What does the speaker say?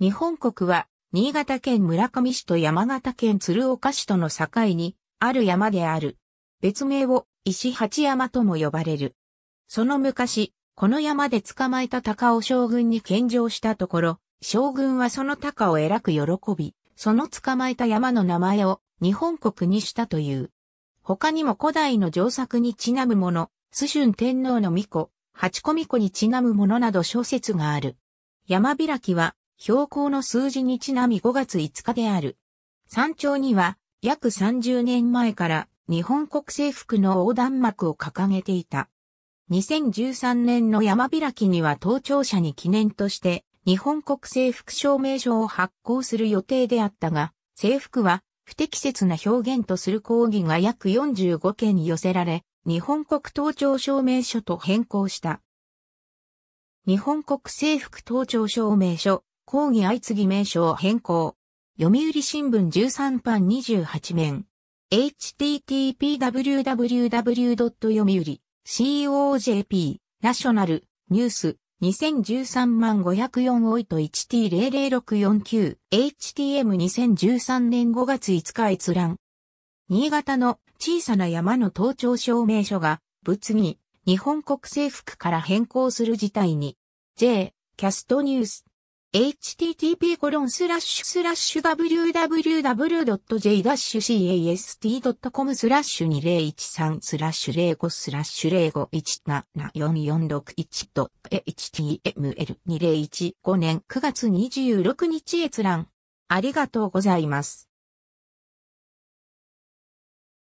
日本国は、新潟県村上市と山形県鶴岡市との境に、ある山である。別名を、石八山とも呼ばれる。その昔、この山で捕まえた鷹を将軍に献上したところ、将軍はその鷹を偉く喜び、その捕まえた山の名前を日本国にしたという。他にも古代の上作にちなむもの、須春天皇の巫女、八子巫女にちなむものなど小説がある。山開きは標高の数字にちなみ5月5日である。山頂には約30年前から日本国政府の横断幕を掲げていた。2013年の山開きには登頂者に記念として日本国政府証明書を発行する予定であったが、制服は不適切な表現とする抗議が約45件に寄せられ、日本国登頂証明書と変更した。日本国政府登頂証明書抗議相次ぎ名称変更。読売新聞13版28面。http://www. 読売 .co.jp ナショナルニュース2013万504オイト 1T00649 HTM2013 年5月5日閲覧。新潟の小さな山の登頂証明書が物議、日本国政府から変更する事態に。J、キャストニュース。http://www.j-cast.com スラッシュ2013スラッシュ05スラッシュ05174461 html2015 年9月26日閲覧。ありがとうございます。